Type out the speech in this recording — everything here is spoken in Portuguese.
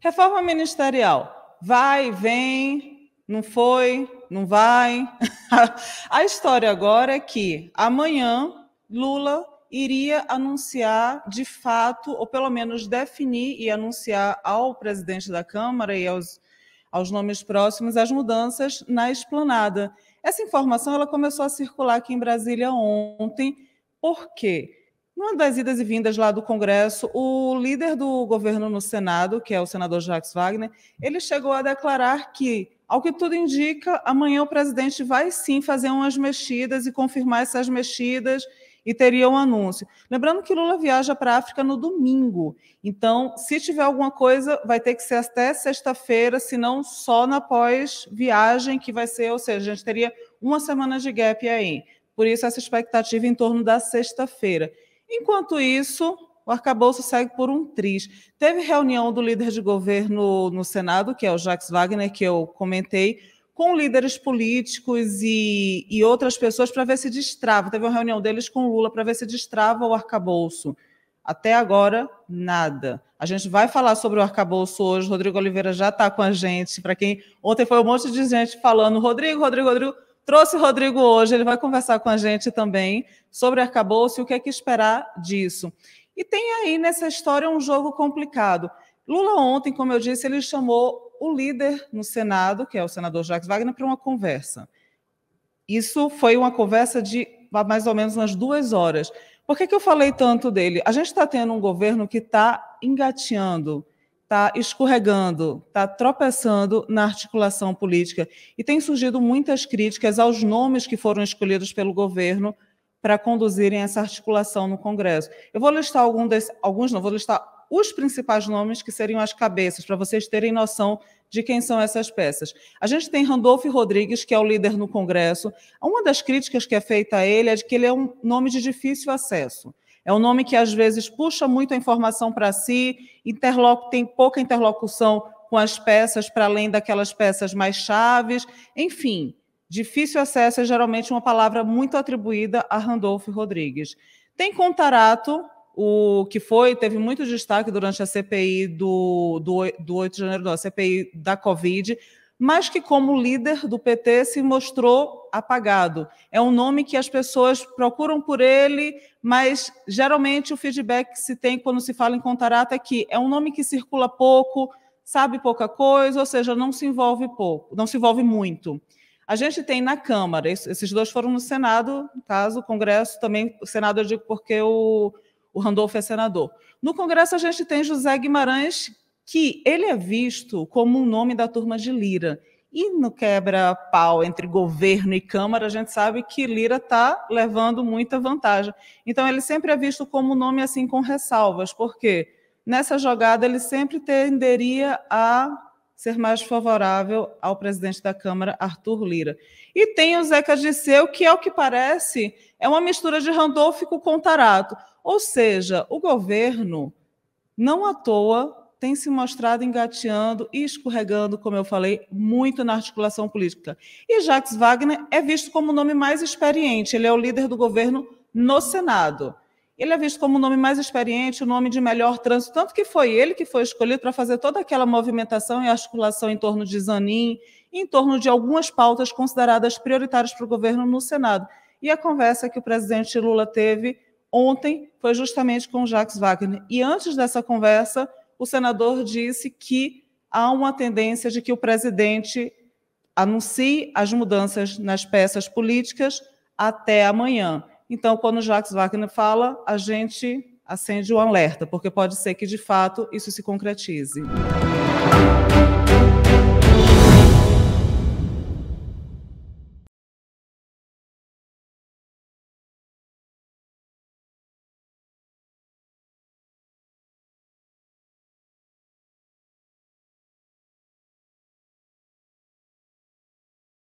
Reforma ministerial. Vai, vem, não foi, não vai. a história agora é que amanhã Lula iria anunciar de fato, ou pelo menos definir e anunciar ao presidente da Câmara e aos, aos nomes próximos as mudanças na esplanada. Essa informação ela começou a circular aqui em Brasília ontem. Por quê? Numa das idas e vindas lá do Congresso, o líder do governo no Senado, que é o senador Jacques Wagner, ele chegou a declarar que, ao que tudo indica, amanhã o presidente vai sim fazer umas mexidas e confirmar essas mexidas e teria um anúncio. Lembrando que Lula viaja para a África no domingo, então, se tiver alguma coisa, vai ter que ser até sexta-feira, se não só na pós-viagem, que vai ser, ou seja, a gente teria uma semana de gap aí. Por isso, essa expectativa em torno da sexta-feira. Enquanto isso, o arcabouço segue por um triz. Teve reunião do líder de governo no Senado, que é o Jax Wagner, que eu comentei, com líderes políticos e, e outras pessoas para ver se destrava. Teve uma reunião deles com Lula para ver se destrava o arcabouço. Até agora, nada. A gente vai falar sobre o arcabouço hoje. Rodrigo Oliveira já está com a gente. Para quem ontem foi um monte de gente falando, Rodrigo, Rodrigo, Rodrigo. Trouxe o Rodrigo hoje, ele vai conversar com a gente também sobre arcabouço e o que é que esperar disso. E tem aí nessa história um jogo complicado. Lula ontem, como eu disse, ele chamou o líder no Senado, que é o senador Jacques Wagner, para uma conversa. Isso foi uma conversa de mais ou menos umas duas horas. Por que, que eu falei tanto dele? A gente está tendo um governo que está engateando está escorregando, está tropeçando na articulação política. E tem surgido muitas críticas aos nomes que foram escolhidos pelo governo para conduzirem essa articulação no Congresso. Eu vou listar algum desse, alguns, não, vou listar os principais nomes que seriam as cabeças, para vocês terem noção de quem são essas peças. A gente tem Randolfo Rodrigues, que é o líder no Congresso. Uma das críticas que é feita a ele é de que ele é um nome de difícil acesso. É um nome que às vezes puxa muito a informação para si, interloco, tem pouca interlocução com as peças, para além daquelas peças mais chaves. Enfim, difícil acesso é geralmente uma palavra muito atribuída a Randolfo Rodrigues. Tem Contarato, o que foi, teve muito destaque durante a CPI do, do, do 8 de janeiro, não, a CPI da Covid, mas que, como líder do PT, se mostrou apagado. É um nome que as pessoas procuram por ele, mas geralmente o feedback que se tem quando se fala em Contarata é que é um nome que circula pouco, sabe pouca coisa, ou seja, não se envolve pouco, não se envolve muito. A gente tem na Câmara, esses dois foram no Senado, no caso, o Congresso também, o Senado eu digo porque o, o Randolfo é senador. No Congresso a gente tem José Guimarães, que ele é visto como um nome da turma de Lira. E no quebra-pau entre governo e Câmara, a gente sabe que Lira está levando muita vantagem. Então, ele sempre é visto como um nome assim com ressalvas, porque nessa jogada ele sempre tenderia a ser mais favorável ao presidente da Câmara, Arthur Lira. E tem o Zeca Disseu, que, é o que parece, é uma mistura de Randolfo com Tarato. Ou seja, o governo não à toa tem se mostrado engateando e escorregando, como eu falei, muito na articulação política. E Jacques Wagner é visto como o nome mais experiente, ele é o líder do governo no Senado. Ele é visto como o nome mais experiente, o nome de melhor trânsito, tanto que foi ele que foi escolhido para fazer toda aquela movimentação e articulação em torno de Zanin, em torno de algumas pautas consideradas prioritárias para o governo no Senado. E a conversa que o presidente Lula teve ontem foi justamente com Jacques Wagner. E antes dessa conversa, o senador disse que há uma tendência de que o presidente anuncie as mudanças nas peças políticas até amanhã. Então, quando o Jacques Wagner fala, a gente acende o um alerta, porque pode ser que, de fato, isso se concretize.